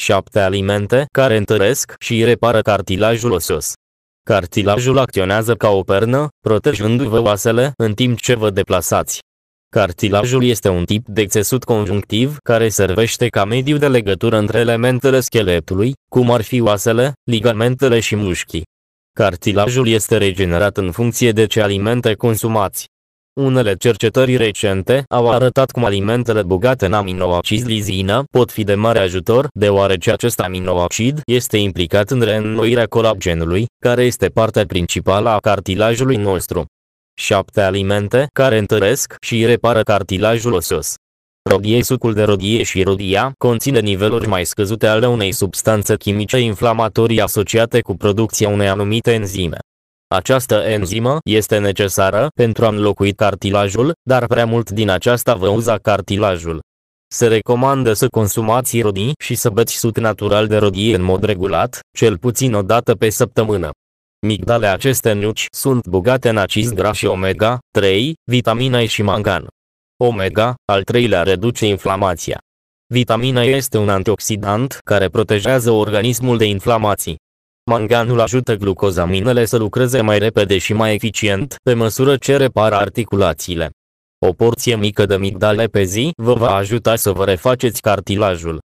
7 alimente care întăresc și repară cartilajul osos. Cartilajul acționează ca o pernă, protejându-vă oasele în timp ce vă deplasați. Cartilajul este un tip de țesut conjunctiv care servește ca mediu de legătură între elementele scheletului, cum ar fi oasele, ligamentele și mușchii. Cartilajul este regenerat în funcție de ce alimente consumați. Unele cercetări recente au arătat cum alimentele bogate în aminoacid lizină pot fi de mare ajutor, deoarece acest aminoacid este implicat în reînnoirea colagenului, care este partea principală a cartilajului nostru. 7 alimente care întăresc și repară cartilajul osos. Rodie Sucul de rodie și rodia conține niveluri mai scăzute ale unei substanțe chimice inflamatorii asociate cu producția unei anumite enzime. Această enzimă este necesară pentru a înlocui cartilajul, dar prea mult din aceasta vă uza cartilajul. Se recomandă să consumați rodii și să beți sut natural de rodii în mod regulat, cel puțin o dată pe săptămână. Migdale aceste nuci sunt bogate în acizi grași omega, 3, vitamina E și mangan. Omega, al treilea reduce inflamația. Vitamina E este un antioxidant care protejează organismul de inflamații. Manganul ajută glucozaminele să lucreze mai repede și mai eficient, pe măsură ce repară articulațiile. O porție mică de migdale pe zi vă va ajuta să vă refaceți cartilajul.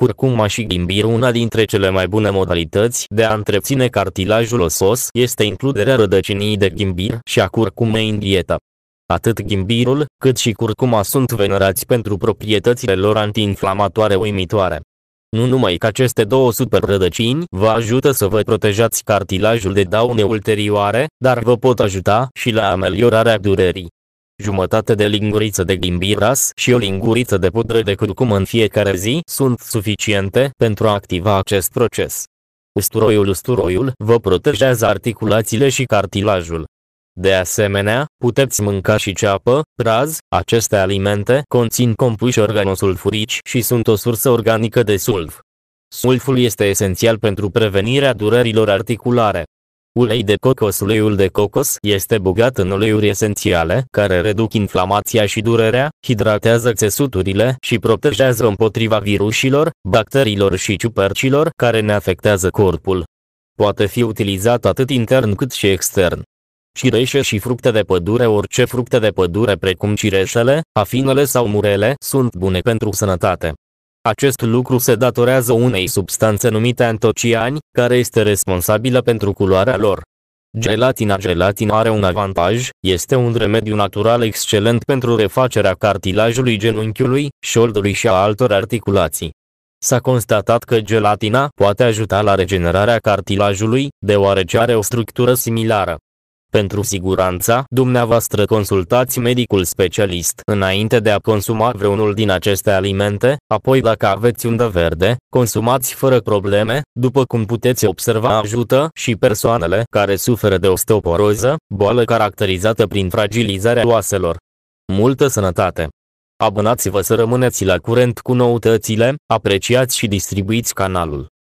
Curcuma și ghimbir una dintre cele mai bune modalități de a întreține cartilajul osos este includerea rădăcinii de ghimbir și a curcumei în dieta. Atât ghimbirul, cât și curcuma sunt venerați pentru proprietățile lor antiinflamatoare uimitoare. Nu numai că aceste două super rădăcini vă ajută să vă protejați cartilajul de daune ulterioare, dar vă pot ajuta și la ameliorarea durerii. Jumătate de linguriță de ghimbiras și o linguriță de pudră de curcum în fiecare zi sunt suficiente pentru a activa acest proces. Usturoiul Usturoiul vă protejează articulațiile și cartilajul. De asemenea, puteți mânca și ceapă, raz, aceste alimente conțin compuși organosulfurici și sunt o sursă organică de sulf. Sulful este esențial pentru prevenirea durerilor articulare. Ulei de cocos Uleiul de cocos este bogat în uleiuri esențiale care reduc inflamația și durerea, hidratează țesuturile și protejează împotriva virusilor, bacteriilor și ciupercilor care ne afectează corpul. Poate fi utilizat atât intern cât și extern cireșe și fructe de pădure Orice fructe de pădure precum cireșele, afinele sau murele sunt bune pentru sănătate. Acest lucru se datorează unei substanțe numite antociani, care este responsabilă pentru culoarea lor. Gelatina Gelatina are un avantaj, este un remediu natural excelent pentru refacerea cartilajului genunchiului, șoldului și a altor articulații. S-a constatat că gelatina poate ajuta la regenerarea cartilajului, deoarece are o structură similară. Pentru siguranța dumneavoastră consultați medicul specialist înainte de a consuma vreunul din aceste alimente, apoi dacă aveți undă verde, consumați fără probleme, după cum puteți observa ajută și persoanele care suferă de osteoporoză, boală caracterizată prin fragilizarea oaselor. Multă sănătate! Abonați-vă să rămâneți la curent cu noutățile, apreciați și distribuiți canalul.